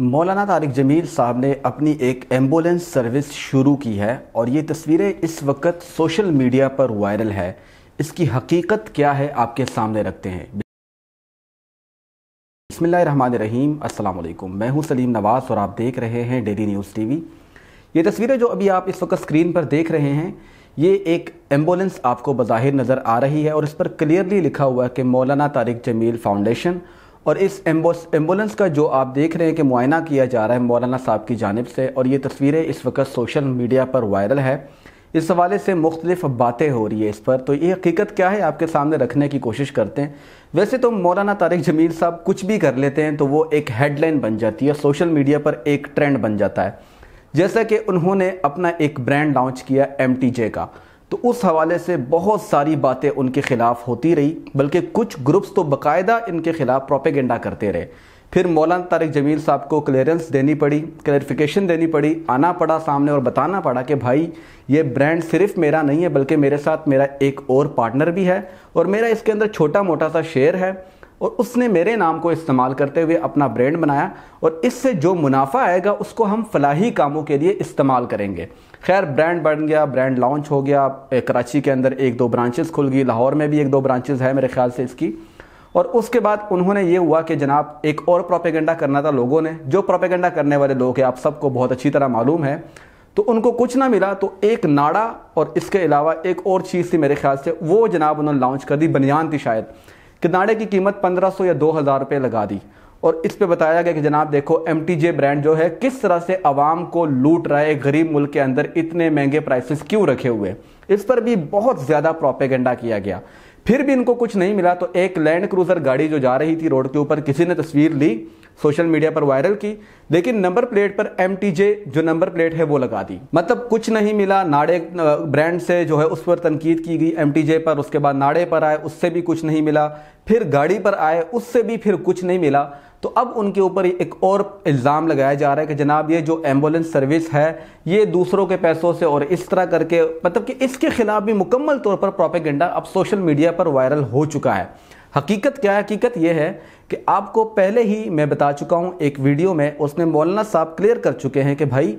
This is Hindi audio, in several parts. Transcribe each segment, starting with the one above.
मौलाना तारिक जमील साहब ने अपनी एक एम्बुलेंस सर्विस शुरू की है और ये तस्वीरें इस वक्त सोशल मीडिया पर वायरल है इसकी हकीकत क्या है आपके सामने रखते हैं बसमीम अल्लाम मैं हूं सलीम नवाज़ और आप देख रहे हैं डेली न्यूज़ टीवी ये तस्वीरें जो अभी आप इस वक्त स्क्रीन पर देख रहे हैं ये एक एम्बुलेंस आपको बज़ाहिर नज़र आ रही है और इस पर क्लियरली लिखा हुआ है कि मौलाना तारिक जमील फाउंडेशन और इस एम्बुलेंस का जो आप देख रहे हैं कि मुआयना किया जा रहा है मौलाना साहब की जानब से और ये तस्वीरें इस वक्त सोशल मीडिया पर वायरल है इस हवाले से मुख्तलिफ बातें हो रही है इस पर तो ये हकीकत क्या है आपके सामने रखने की कोशिश करते हैं वैसे तो मौलाना तारिक जमील साहब कुछ भी कर लेते हैं तो वो एक हेडलाइन बन जाती है सोशल मीडिया पर एक ट्रेंड बन जाता है जैसा कि उन्होंने अपना एक ब्रांड लॉन्च किया एम का तो उस हवाले से बहुत सारी बातें उनके ख़िलाफ़ होती रही बल्कि कुछ ग्रुप्स तो बाकायदा इनके ख़िलाफ़ प्रोपेगेंडा करते रहे फिर मौलाना तारिक जमील साहब को क्लियरेंस देनी पड़ी क्लेरिफिकेशन देनी पड़ी आना पड़ा सामने और बताना पड़ा कि भाई ये ब्रांड सिर्फ मेरा नहीं है बल्कि मेरे साथ मेरा एक और पार्टनर भी है और मेरा इसके अंदर छोटा मोटा सा शेयर है और उसने मेरे नाम को इस्तेमाल करते हुए अपना ब्रांड बनाया और इससे जो मुनाफा आएगा उसको हम फलाही कामों के लिए इस्तेमाल करेंगे खैर ब्रांड बन गया ब्रांड लॉन्च हो गया कराची के अंदर एक दो ब्रांचेस खुल गई लाहौर में भी एक दो ब्रांचेस है मेरे ख्याल से इसकी और उसके बाद उन्होंने ये हुआ कि जनाब एक और प्रोपेगेंडा करना था लोगों ने जो प्रोपेगेंडा करने वाले लोग हैं आप सबको बहुत अच्छी तरह मालूम है तो उनको कुछ ना मिला तो एक नाड़ा और इसके अलावा एक और चीज़ थी मेरे ख्याल से वो जनाब उन्होंने लॉन्च कर दी बनियान थी शायद किनारे की कीमत 1500 या 2000 रुपए लगा दी और इस पे बताया गया कि जनाब देखो एम ब्रांड जो है किस तरह से आवाम को लूट रहा है गरीब मुल्क के अंदर इतने महंगे प्राइसेस क्यों रखे हुए इस पर भी बहुत ज़्यादा प्रोपेगेंडा किया गया फिर भी इनको कुछ नहीं मिला तो एक लैंड क्रूजर गाड़ी जो जा रही थी रोड के ऊपर किसी ने तस्वीर ली सोशल मीडिया पर वायरल की लेकिन नंबर प्लेट पर एम जो नंबर प्लेट है वो लगा दी मतलब कुछ नहीं मिला नाड़े ब्रांड से जो है उस पर तनकीद की गई एम पर उसके बाद नाड़े पर आए उससे भी कुछ नहीं मिला फिर गाड़ी पर आए उससे भी फिर कुछ नहीं मिला तो अब उनके ऊपर एक और इल्ज़ाम लगाया जा रहा है कि जनाब ये जो एम्बुलेंस सर्विस है ये दूसरों के पैसों से और इस तरह करके मतलब कि इसके ख़िलाफ़ भी मुकम्मल तौर पर प्रोपेगेंडा अब सोशल मीडिया पर वायरल हो चुका है हकीकत क्या है हकीकत यह है कि आपको पहले ही मैं बता चुका हूँ एक वीडियो में उसने मौलाना साहब क्लियर कर चुके हैं कि भाई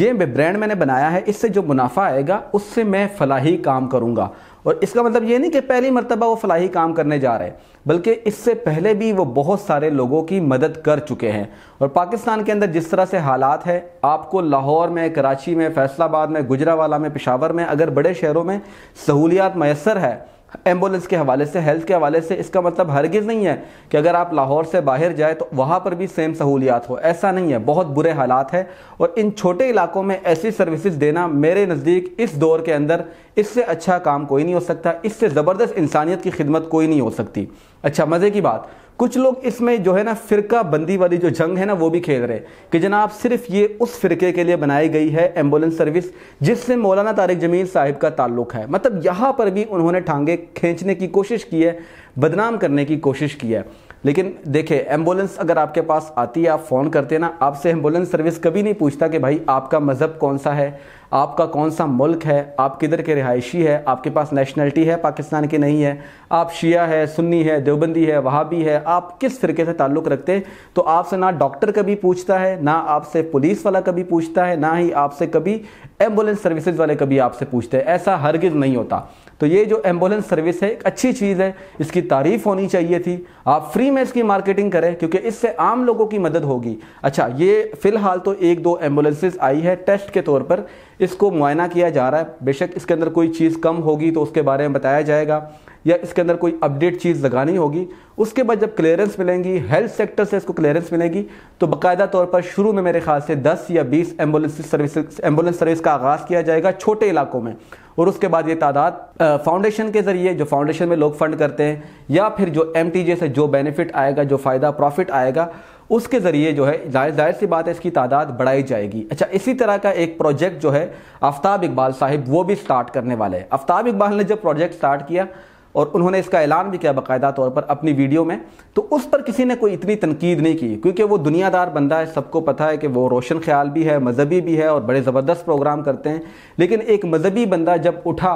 ये ब्रांड मैंने बनाया है इससे जो मुनाफा आएगा उससे मैं फलाही काम करूँगा और इसका मतलब ये नहीं कि पहली मरतबा वो फलाही काम करने जा रहे हैं बल्कि इससे पहले भी वो बहुत सारे लोगों की मदद कर चुके हैं और पाकिस्तान के अंदर जिस तरह से हालात है आपको लाहौर में कराची में फैसलाबाद में गुजरावाला में पिशावर में अगर बड़े शहरों में सहूलियात मैसर है एम्बुलेंस के हवाले से हेल्थ के हवाले से इसका मतलब हरगिज़ नहीं है कि अगर आप लाहौर से बाहर जाए तो वहाँ पर भी सेम सहूलियात हो ऐसा नहीं है बहुत बुरे हालात है और इन छोटे इलाकों में ऐसी सर्विसेज देना मेरे नज़दीक इस दौर के अंदर इससे अच्छा काम कोई नहीं हो सकता इससे ज़बरदस्त इंसानियत की खिदमत कोई नहीं हो सकती अच्छा मज़े की बात कुछ लोग इसमें जो है ना फ़िरका बंदी वाली जो जंग है ना वो भी खेल रहे हैं कि जनाब सिर्फ ये उस फ़िरके के लिए बनाई गई है एम्बुलेंस सर्विस जिससे मौलाना तारिक जमील साहिब का ताल्लुक है मतलब यहाँ पर भी उन्होंने ठांगे खींचने की कोशिश की है बदनाम करने की कोशिश की है लेकिन देखिए एम्बुलेंस अगर आपके पास आती है आप फ़ोन करते हैं ना आपसे एम्बुलेंस सर्विस कभी नहीं पूछता कि भाई आपका मज़हब कौन सा है आपका कौन सा मुल्क है आप किधर के रिहायशी है आपके पास नेशनलिटी है पाकिस्तान की नहीं है आप शिया है सुन्नी है देवबंदी है वहाबी है आप किस फिरके से ताल्लुक़ रखते हैं तो आपसे ना डॉक्टर कभी पूछता है ना आपसे पुलिस वाला कभी पूछता है ना ही आपसे कभी एम्बुलेंस सर्विसेज वाले कभी आपसे पूछते हैं ऐसा हरगिज़ नहीं होता तो ये जो एम्बुलेंस सर्विस है एक अच्छी चीज़ है इसकी तारीफ होनी चाहिए थी आप फ्री में इसकी मार्केटिंग करें क्योंकि इससे आम लोगों की मदद होगी अच्छा ये फ़िलहाल तो एक दो एम्बुलेंसेज आई है टेस्ट के तौर पर इसको मुआयना किया जा रहा है बेशक इसके अंदर कोई चीज़ कम होगी तो उसके बारे में बताया जाएगा या इसके अंदर कोई अपडेट चीज़ लगानी होगी उसके बाद जब क्लियरेंस मिलेंगी हेल्थ सेक्टर से इसको क्लियरेंस मिलेगी तो बाकायदा तौर पर शुरू में मेरे ख्याल से 10 या 20 एम्बुलेंस सर्विस एम्बुलेंस सर्विस का आगाज़ किया जाएगा छोटे इलाकों में और उसके बाद ये तादाद फाउंडेशन के ज़रिए जो फाउंडेशन में लोग फंड करते हैं या फिर जो एम से जो बेनिफिट आएगा जो फ़ायदा प्रॉफिट आएगा उसके ज़रिए जो है जाहिर सी बात है इसकी तादाद बढ़ाई जाएगी अच्छा इसी तरह का एक प्रोजेक्ट जो है आफ्ताब इकबाल साहिब वो भी स्टार्ट करने वाले हैं आफ्ताब इकबाल ने जब प्रोजेक्ट स्टार्ट किया और उन्होंने इसका ऐलान भी किया बाकायदा तौर पर अपनी वीडियो में तो उस पर किसी ने कोई इतनी तनकीद नहीं की क्योंकि वो दुनियादार बंदा है सबको पता है कि वो रोशन ख्याल भी है मजहबी भी है और बड़े ज़बरदस्त प्रोग्राम करते हैं लेकिन एक मजहबी बंदा जब उठा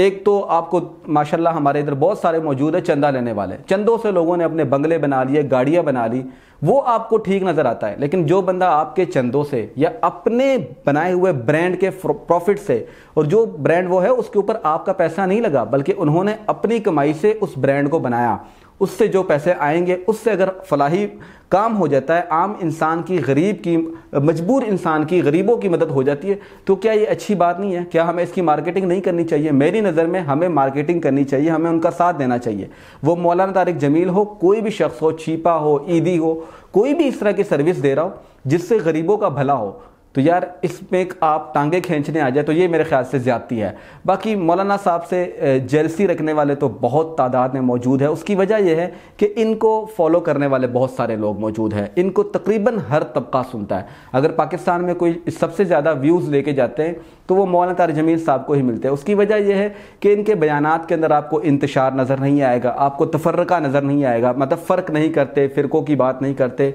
एक तो आपको माशाल्लाह हमारे इधर बहुत सारे मौजूद है चंदा लेने वाले चंदों से लोगों ने अपने बंगले बना लिए गाड़ियां बना ली वो आपको ठीक नज़र आता है लेकिन जो बंदा आपके चंदों से या अपने बनाए हुए ब्रांड के प्रॉफिट से और जो ब्रांड वो है उसके ऊपर आपका पैसा नहीं लगा बल्कि उन्होंने अपनी कमाई से उस ब्रांड को बनाया उससे जो पैसे आएंगे उससे अगर फलाही काम हो जाता है आम इंसान की गरीब की मजबूर इंसान की गरीबों की मदद हो जाती है तो क्या ये अच्छी बात नहीं है क्या हमें इसकी मार्केटिंग नहीं करनी चाहिए मेरी नज़र में हमें मार्केटिंग करनी चाहिए हमें उनका साथ देना चाहिए वो मौलाना तारिक जमील हो कोई भी शख्स हो छीपा हो ईदी हो कोई भी इस तरह की सर्विस दे रहा हो जिससे गरीबों का भला हो तो यार इसमें आप टांगे खींचने आ जाए तो ये मेरे ख्याल से ज़्यादती है बाकी मौलाना साहब से जेलसी रखने वाले तो बहुत तादाद में मौजूद है उसकी वजह यह है कि इनको फॉलो करने वाले बहुत सारे लोग मौजूद हैं इनको तकरीबन हर तबका सुनता है अगर पाकिस्तान में कोई सबसे ज़्यादा व्यूज़ लेके जाते हैं तो वो मौलाना तार जमील साहब को ही मिलते हैं उसकी वजह यह है कि इनके बयान के अंदर आपको इंतशार नज़र नहीं आएगा आपको तफरका नज़र नहीं आएगा मतलब फ़र्क नहीं करते फ़िरक़ों की बात नहीं करते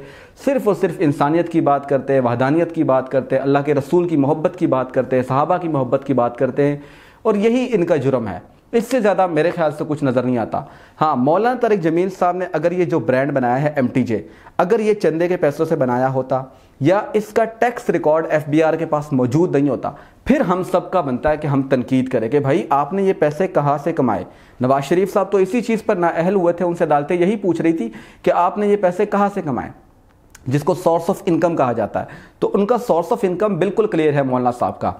सिर्फ़ और सिर्फ इंसानियत की बात करते हैं वहदानियत की बात करते हैं अल्लाह के रसूल की मोहब्बत की बात करते हैं सहाबा की मोहब्बत की बात करते हैं और यही इनका जुर्म है इससे ज़्यादा मेरे ख्याल से कुछ नज़र नहीं आता हाँ मौलाना तारिक जमील साहब ने अगर ये जो ब्रांड बनाया है एम अगर ये चंदे के पैसों से बनाया होता या इसका टैक्स रिकॉर्ड एफ के पास मौजूद नहीं होता फिर हम सब का बनता है कि हम तनकीद करें कि भाई आपने ये पैसे कहाँ से कमाए नवाज शरीफ साहब तो इसी चीज़ पर नाअहल हुए थे उनसे अदालतें यही पूछ रही थी कि आपने ये पैसे कहाँ से कमाए जिसको सोर्स ऑफ इनकम कहा जाता है तो उनका सोर्स ऑफ इनकम बिल्कुल क्लियर है मौलाना साहब का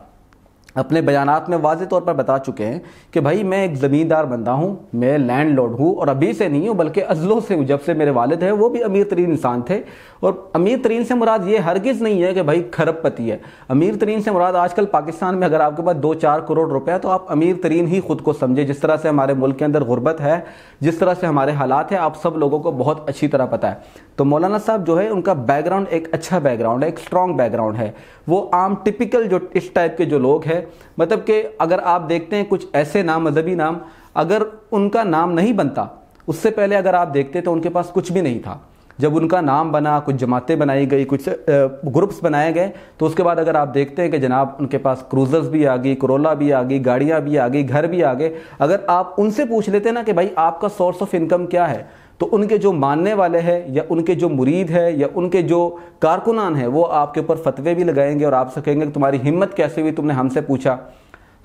अपने बयानात में वाज तौर पर बता चुके हैं कि भाई मैं एक ज़मींदार बंदा हूँ मैं लैंड लॉर्ड हूँ और अभी से नहीं हूँ बल्कि अजलों से हूँ जब से मेरे वालद हैं वो भी अमीर तरीन इंसान थे और अमीर तरीन से मुराद ये हरगिज़ नहीं है कि भाई पति है अमीर तरीन से मुराद आजकल पाकिस्तान में अगर आपके पास दो चार करोड़ रुपया है तो आप अमीर तरीन ही खुद को समझे जिस तरह से हमारे मुल्क के अंदर गुर्बत है जिस तरह से हमारे हालात है आप सब लोगों को बहुत अच्छी तरह पता है तो मौलाना साहब जो है उनका बैकग्राउंड एक अच्छा बैकग्राउंड है एक स्ट्रॉन्ग बैकग्राउंड है वो आम टिपिकल जो इस टाइप के जो लोग हैं मतलब कि अगर आप देखते हैं कुछ ऐसे नाम मजहबी नाम अगर उनका नाम नहीं बनता उससे पहले अगर आप देखते तो उनके पास कुछ भी नहीं था जब उनका नाम बना कुछ जमातें बनाई गई कुछ ग्रुप्स बनाए गए तो उसके बाद अगर आप देखते हैं कि जनाब उनके पास क्रूज़र्स भी आ गई करोला भी आ गई गाड़ियाँ भी आ गई घर भी आ गए अगर आप उनसे पूछ लेते ना कि भाई आपका सोर्स ऑफ इनकम क्या है तो उनके जो मानने वाले हैं या उनके जो मुरीद है या उनके जो कारकुनान है वो आपके ऊपर फतवे भी लगाएंगे और आपसे कहेंगे कि तुम्हारी हिम्मत कैसे हुई तुमने हमसे पूछा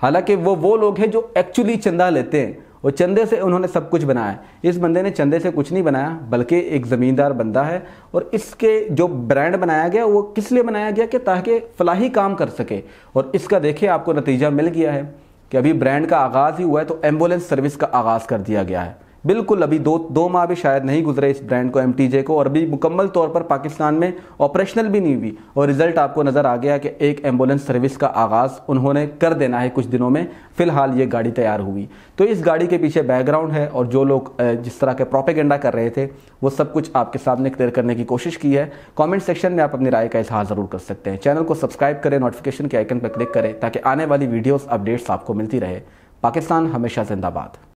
हालांकि वो वो लोग हैं जो एक्चुअली चंदा लेते हैं और चंदे से उन्होंने सब कुछ बनाया इस बंदे ने चंदे से कुछ नहीं बनाया बल्कि एक ज़मींदार बंदा है और इसके जो ब्रांड बनाया गया वो किस लिए बनाया गया कि ताकि फलाही काम कर सके और इसका देखिए आपको नतीजा मिल गया है कि अभी ब्रांड का आगाज़ ही हुआ है तो एम्बुलेंस सर्विस का आगाज़ कर दिया गया है बिल्कुल अभी दो दो माह भी शायद नहीं गुजरे इस ब्रांड को एम को और अभी मुकम्मल तौर पर पाकिस्तान में ऑपरेशनल भी नहीं हुई और रिजल्ट आपको नज़र आ गया कि एक एम्बुलेंस सर्विस का आगाज़ उन्होंने कर देना है कुछ दिनों में फ़िलहाल ये गाड़ी तैयार हुई तो इस गाड़ी के पीछे बैकग्राउंड है और जो लोग जिस तरह के प्रोपेगेंडा कर रहे थे वो सब कुछ आपके सामने क्लियर करने की कोशिश की है कॉमेंट सेक्शन में आप अपनी राय का इजहार ज़रूर कर सकते हैं चैनल को सब्सक्राइब करें नोटिफिकेशन के आइकन पर क्लिक करें ताकि आने वाली वीडियोज़ अपडेट्स आपको मिलती रहे पाकिस्तान हमेशा जिंदाबाद